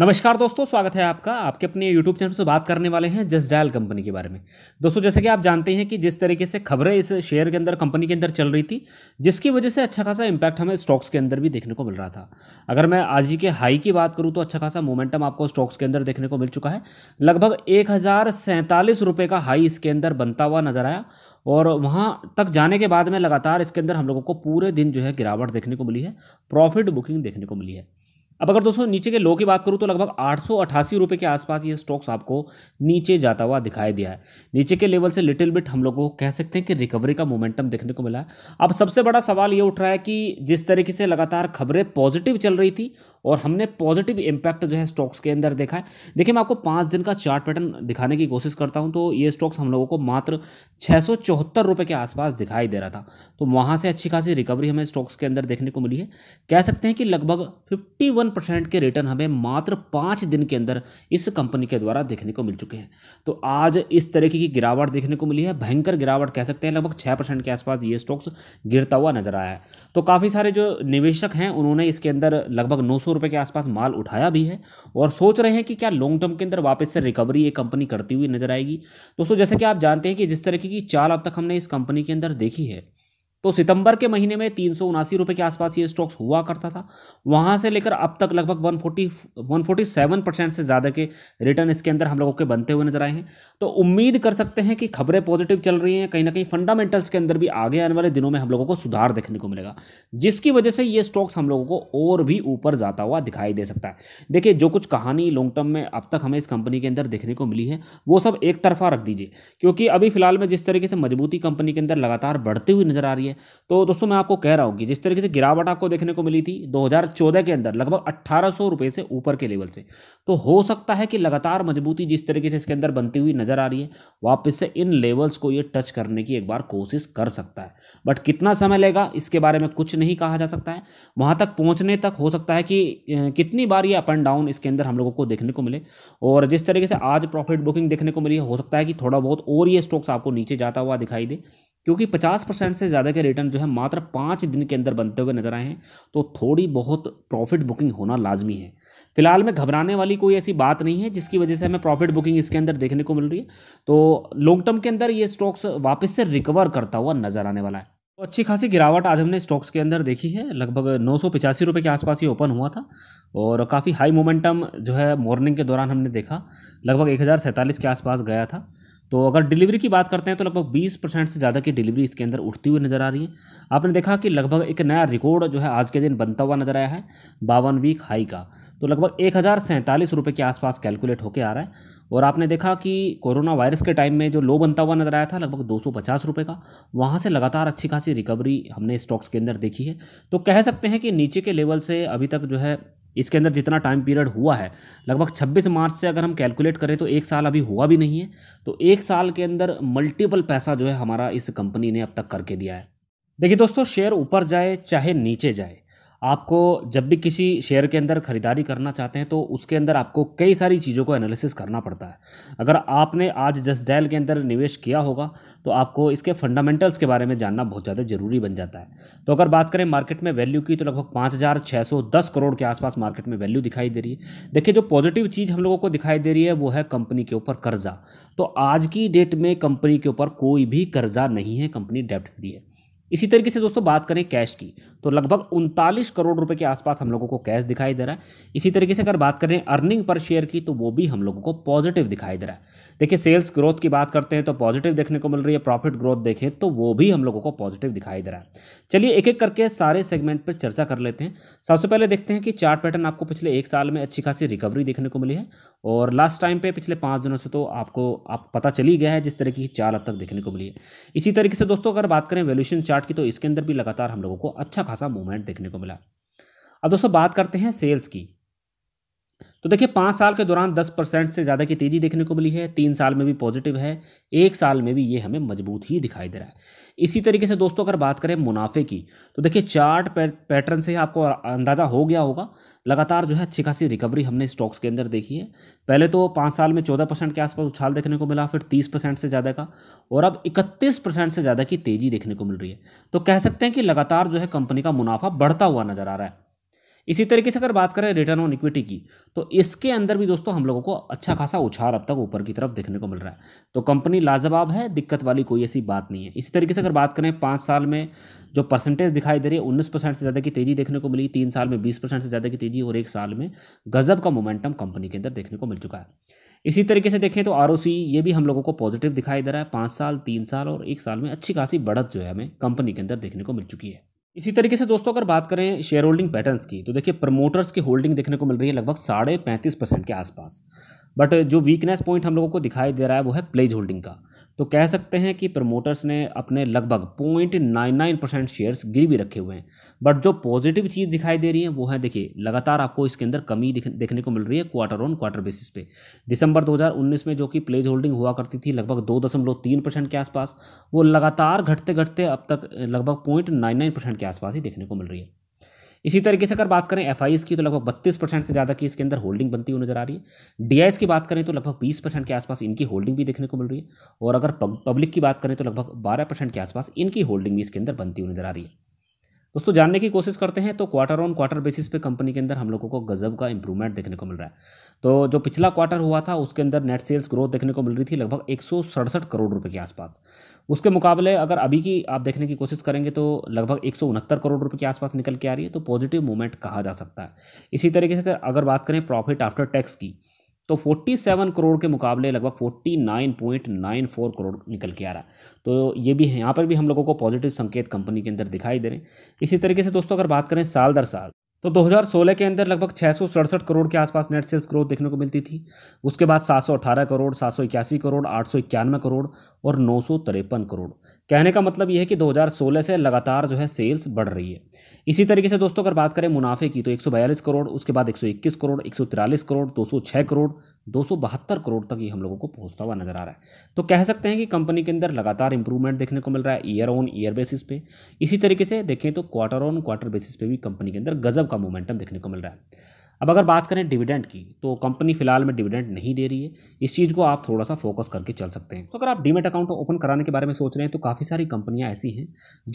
नमस्कार दोस्तों स्वागत है आपका आपके अपने यूट्यूब चैनल से बात करने वाले हैं जस्ट डायल कंपनी के बारे में दोस्तों जैसे कि आप जानते हैं कि जिस तरीके से खबरें इस शेयर के अंदर कंपनी के अंदर चल रही थी जिसकी वजह से अच्छा खासा इम्पैक्ट हमें स्टॉक्स के अंदर भी देखने को मिल रहा था अगर मैं आज ही के हाई की बात करूँ तो अच्छा खासा मोमेंटम आपको स्टॉक्स के अंदर देखने को मिल चुका है लगभग एक हज़ार का हाई इसके अंदर बनता हुआ नजर आया और वहाँ तक जाने के बाद में लगातार इसके अंदर हम लोगों को पूरे दिन जो है गिरावट देखने को मिली है प्रॉफिट बुकिंग देखने को मिली है अब अगर दोस्तों नीचे के लो की बात करूँ तो लगभग आठ रुपए के आसपास ये स्टॉक्स आपको नीचे जाता हुआ दिखाई दिया है नीचे के लेवल से लिटिल बिट हम लोगों को कह सकते हैं कि रिकवरी का मोमेंटम देखने को मिला है अब सबसे बड़ा सवाल ये उठ रहा है कि जिस तरीके से लगातार खबरें पॉजिटिव चल रही थी और हमने पॉजिटिव इंपैक्ट जो है स्टॉक्स के अंदर देखा है देखिए मैं आपको पाँच दिन का चार्ट पैटर्न दिखाने की कोशिश करता हूं तो ये स्टॉक्स हम लोगों को मात्र छः रुपए के आसपास दिखाई दे रहा था तो वहां से अच्छी खासी रिकवरी हमें स्टॉक्स के अंदर देखने को मिली है कह सकते हैं कि लगभग फिफ्टी के रिटर्न हमें मात्र पाँच दिन के अंदर इस कंपनी के द्वारा देखने को मिल चुके हैं तो आज इस तरीके की गिरावट देखने को मिली है भयंकर गिरावट कह सकते हैं लगभग छः परसेंट के आसपास ये स्टॉक्स गिरता हुआ नजर आया है तो काफ़ी सारे जो निवेशक हैं उन्होंने इसके अंदर लगभग नौ सौ के आसपास माल उठाया भी है और सोच रहे हैं कि क्या लॉन्ग टर्म के अंदर वापस से रिकवरी ये कंपनी करती हुई नजर आएगी दोस्तों जैसे कि आप जानते हैं कि जिस तरीके की चाल अब तक हमने इस कंपनी के अंदर देखी है तो सितंबर के महीने में तीन सौ उनासी रुपये के आसपास ये स्टॉक्स हुआ करता था वहाँ से लेकर अब तक लगभग one forty one forty seven percent से ज़्यादा के रिटर्न इसके अंदर हम लोगों के बनते हुए नजर आए हैं तो उम्मीद कर सकते हैं कि खबरें पॉजिटिव चल रही हैं कहीं ना कहीं फंडामेंटल्स के अंदर भी आगे आने वाले दिनों में हम लोगों को सुधार देखने को मिलेगा जिसकी वजह से ये स्टॉक्स हम लोगों को और भी ऊपर जाता हुआ दिखाई दे सकता है देखिए जो कुछ कहानी लॉन्ग टर्म में अब तक हमें इस कंपनी के अंदर देखने को मिली है वो सब एक तरफा रख दीजिए क्योंकि अभी फिलहाल में जिस तरीके से मजबूती कंपनी के अंदर लगातार बढ़ती हुई नजर आ रही है है तो दोस्तों मैं आपको कह रहा हूँ कि जिस तरीके से गिरावट आपको देखने को मिली थी 2014 के अंदर लगभग अट्ठारह रुपए से ऊपर के लेवल से तो हो सकता है कि लगातार मजबूती जिस तरीके से इसके अंदर बनती हुई नजर आ रही है वापस से इन लेवल्स को ये टच करने की एक बार कोशिश कर सकता है बट कितना समय लेगा इसके बारे में कुछ नहीं कहा जा सकता है वहाँ तक पहुँचने तक हो सकता है कि कितनी बार ये अप एंड डाउन इसके अंदर हम लोगों को देखने को मिले और जिस तरीके से आज प्रॉफिट बुकिंग देखने को मिली हो सकता है कि थोड़ा बहुत और ये स्टॉक्स आपको नीचे जाता हुआ दिखाई दे क्योंकि 50 परसेंट से ज़्यादा के रिटर्न जो है मात्र पाँच दिन के अंदर बनते हुए नजर आए हैं तो थोड़ी बहुत प्रॉफिट बुकिंग होना लाजमी है फिलहाल में घबराने वाली कोई ऐसी बात नहीं है जिसकी वजह से हमें प्रॉफिट बुकिंग इसके अंदर देखने को मिल रही है तो लॉन्ग टर्म के अंदर ये स्टॉक्स वापस से रिकवर करता हुआ नजर आने वाला है तो अच्छी खासी गिरावट आज हमने स्टॉक्स के अंदर देखी है लगभग नौ सौ पिचासी रुपये के आसपास ही ओपन हुआ था और काफ़ी हाई मोमेंटम जो है मॉर्निंग के दौरान हमने देखा लगभग एक हज़ार सैंतालीस के आसपास गया था तो अगर डिलीवरी की बात करते हैं तो लगभग 20 परसेंट से ज़्यादा की डिलीवरी इसके अंदर उठती हुई नज़र आ रही है आपने देखा कि लगभग एक नया रिकॉर्ड जो है आज के दिन बनता हुआ नज़र आया है बावन वीक हाई का तो लगभग एक हज़ार सैंतालीस रुपये के आसपास कैलकुलेट होकर आ रहा है और आपने देखा कि कोरोना वायरस के टाइम में जो लो बनता हुआ नज़र आया था लगभग दो सौ का वहाँ से लगातार अच्छी खासी रिकवरी हमने स्टॉक्स के अंदर देखी है तो कह सकते हैं कि नीचे के लेवल से अभी तक जो है इसके अंदर जितना टाइम पीरियड हुआ है लगभग 26 मार्च से अगर हम कैलकुलेट करें तो एक साल अभी हुआ भी नहीं है तो एक साल के अंदर मल्टीपल पैसा जो है हमारा इस कंपनी ने अब तक करके दिया है देखिए दोस्तों शेयर ऊपर जाए चाहे नीचे जाए आपको जब भी किसी शेयर के अंदर ख़रीदारी करना चाहते हैं तो उसके अंदर आपको कई सारी चीज़ों को एनालिसिस करना पड़ता है अगर आपने आज जस डायल के अंदर निवेश किया होगा तो आपको इसके फंडामेंटल्स के बारे में जानना बहुत ज़्यादा ज़रूरी बन जाता है तो अगर बात करें मार्केट में वैल्यू की तो लगभग पाँच करोड़ के आसपास मार्केट में वैल्यू दिखाई दे रही है देखिए जो पॉजिटिव चीज़ हम लोगों को दिखाई दे रही है वो है कंपनी के ऊपर कर्जा तो आज की डेट में कंपनी के ऊपर कोई भी कर्जा नहीं है कंपनी डेप्ट फ्री है इसी तरीके से दोस्तों बात करें कैश की तो लगभग उनतालीस करोड़ रुपए के आसपास हम लोगों को कैश दिखाई दे रहा है इसी तरीके से अगर बात करें अर्निंग पर शेयर की तो वो भी हम लोगों को पॉजिटिव दिखाई दे रहा है देखिए सेल्स ग्रोथ की बात करते हैं तो पॉजिटिव देखने को मिल रही है प्रॉफिट ग्रोथ देखें तो वो भी हम लोगों को पॉजिटिव दिखाई दे रहा है चलिए एक एक करके सारे सेगमेंट पर चर्चा कर लेते हैं सबसे पहले देखते हैं कि चार्ट पैटर्न आपको पिछले एक साल में अच्छी खासी रिकवरी देखने को मिली है और लास्ट टाइम पे पिछले पाँच दिनों से तो आपको आप पता चली गया है जिस तरीके की चार अब तक देखने को मिली है इसी तरीके से दोस्तों अगर बात करें वैल्यूशन चार्ट चार्ट की तो इसके अंदर भी लगातार हम लोगों को अच्छा खासा मूवमेंट देखने को मिला अब दोस्तों बात करते हैं सेल्स की तो देखिए पाँच साल के दौरान दस परसेंट से ज़्यादा की तेज़ी देखने को मिली है तीन साल में भी पॉजिटिव है एक साल में भी ये हमें मजबूत ही दिखाई दे रहा है इसी तरीके से दोस्तों अगर बात करें मुनाफे की तो देखिए चार्ट पैटर्न से आपको अंदाज़ा हो गया होगा लगातार जो है अच्छी खासी रिकवरी हमने स्टॉक्स के अंदर देखी है पहले तो पाँच साल में चौदह परसेंट के आसपास उछाल देखने को मिला फिर तीस परसेंट से ज़्यादा का और अब इकतीस परसेंट से ज़्यादा की तेज़ी देखने को मिल रही है तो कह सकते हैं कि लगातार जो है कंपनी का मुनाफा बढ़ता हुआ नजर आ रहा है इसी तरीके से अगर बात करें रिटर्न ऑन इक्विटी की तो इसके अंदर भी दोस्तों हम लोगों को अच्छा खासा उछाल अब तक ऊपर की तरफ देखने को मिल रहा है तो कंपनी लाजवाब है दिक्कत वाली कोई ऐसी बात नहीं है इसी तरीके से अगर बात करें पाँच साल में जो परसेंटेज दिखाई दे रही है उन्नीस परसेंट से ज़्यादा की तेज़ी देखने को मिली तीन साल में बीस परसेंट से ज़्यादा की तेज़ी और एक साल में गजब का मोमेंटम कंपनी के अंदर देखने को मिल चुका है इसी तरीके से देखें तो आर ये भी हम लोगों को पॉजिटिव दिखाई दे रहा है पाँच साल तीन साल और एक साल में अच्छी खासी बढ़त जो है हमें कंपनी के अंदर देखने को मिल चुकी है इसी तरीके से दोस्तों अगर बात करें शेयर होल्डिंग पैटर्न्स की तो देखिए प्रमोटर्स की होल्डिंग देखने को मिल रही है लगभग साढ़े पैंतीस परसेंट के आसपास बट जो वीकनेस पॉइंट हम लोगों को दिखाई दे रहा है वो है प्लेज होल्डिंग का तो कह सकते हैं कि प्रमोटर्स ने अपने लगभग point nine nine percent shares गिर भी रखे हुए हैं बट जो पॉजिटिव चीज़ दिखाई दे रही है वो है देखिए लगातार आपको इसके अंदर कमी देखने को मिल रही है क्वार्टर ऑन क्वार्टर बेसिस पे दिसंबर 2019 में जो कि प्लेज होल्डिंग हुआ करती थी लगभग दो दशमलव तीन परसेंट के आसपास वो लगातार घटते घटते अब तक लगभग पॉइंट नाइन नाइन परसेंट के आसपास ही देखने को मिल रही है इसी तरीके से अगर बात करें एफ की तो लगभग बत्तीस परसेंट से ज़्यादा की इसके अंदर होल्डिंग बनती हुई नजर आ रही है डी की बात करें तो लगभग बीस परसेंट के आसपास इनकी होल्डिंग भी देखने को मिल रही है और अगर पब्लिक की बात करें तो लगभग बारह परसेंट के आसपास इनकी होल्डिंग भी इसके अंदर बनती हुई नजर आ रही है दोस्तों जानने की कोशिश करते हैं तो क्वार्टर ऑन क्वार्टर बेसिस पे कंपनी के अंदर हम लोगों को गजब का इंप्रूवमेंट देखने को मिल रहा है तो जो पिछला क्वार्टर हुआ था उसके अंदर नेट सेल्स ग्रोथ देखने को मिल रही थी लगभग एक करोड़ रुपए के आसपास उसके मुकाबले अगर अभी की आप देखने की कोशिश करेंगे तो लगभग एक करोड़ रुपए के आसपास निकल के आ रही है तो पॉजिटिव मूवमेंट कहा जा सकता है इसी तरीके से अगर बात करें प्रॉफिट आफ्टर टैक्स की तो 47 करोड़ के मुकाबले लगभग 49.94 करोड़ निकल के आ रहा तो ये भी है यहाँ पर भी हम लोगों को पॉजिटिव संकेत कंपनी के अंदर दिखाई दे रहे हैं इसी तरीके से दोस्तों अगर बात करें साल दर साल तो 2016 के अंदर लगभग छः करोड़ के आसपास नेट सेल्स ग्रोथ देखने को मिलती थी उसके बाद 718 करोड़ सात करोड़ आठ करोड़ और नौ करोड़ कहने का मतलब यह है कि 2016 से लगातार जो है सेल्स बढ़ रही है इसी तरीके से दोस्तों अगर बात करें मुनाफे की तो एक करोड़ उसके बाद 121 करोड़ एक करोड़ 206 करोड़ दो करोड़ तक ये हम लोगों को पहुंचता हुआ नजर आ रहा है तो कह सकते हैं कि कंपनी के अंदर लगातार इंप्रूवमेंट देखने को मिल रहा है ईयर ऑन ईयर बेसिस पे इसी तरीके से देखें तो क्वार्टर ऑन क्वार्टर बेसिस पे भी कंपनी के अंदर गजब का मोमेंटम देखने को मिल रहा है अब अगर बात करें डिविडेंड की तो कंपनी फिलहाल में डिविडेंड नहीं दे रही है इस चीज़ को आप थोड़ा सा फोकस करके चल सकते हैं तो अगर आप डीमेट अकाउंट ओपन कराने के बारे में सोच रहे हैं तो काफ़ी सारी कंपनियां ऐसी हैं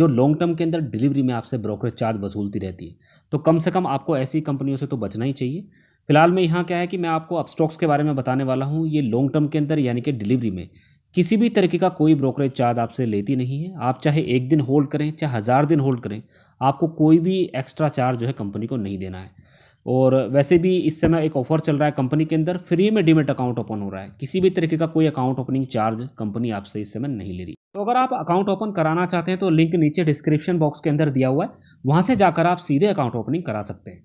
जो लॉन्ग टर्म के अंदर डिलीवरी में आपसे ब्रोकरेज चार्ज वसूलती रहती है तो कम से कम आपको ऐसी कंपनियों से तो बचना ही चाहिए फिलहाल मैं यहाँ क्या है कि मैं आपको अपस्टॉक्स के बारे में बताने वाला हूँ ये लॉन्ग टर्म के अंदर यानी कि डिलीवरी में किसी भी तरीके का कोई ब्रोकरेज चार्ज आपसे लेती नहीं है आप चाहे एक दिन होल्ड करें चाहे हज़ार दिन होल्ड करें आपको कोई भी एक्स्ट्रा चार्ज जो है कंपनी को नहीं देना है और वैसे भी इस समय एक ऑफर चल रहा है कंपनी के अंदर फ्री में डिमिट अकाउंट ओपन हो रहा है किसी भी तरीके का कोई अकाउंट ओपनिंग चार्ज कंपनी आपसे इस समय नहीं ले रही तो अगर आप अकाउंट ओपन कराना चाहते हैं तो लिंक नीचे डिस्क्रिप्शन बॉक्स के अंदर दिया हुआ है वहाँ से जाकर आप सीधे अकाउंट ओपनिंग करा सकते हैं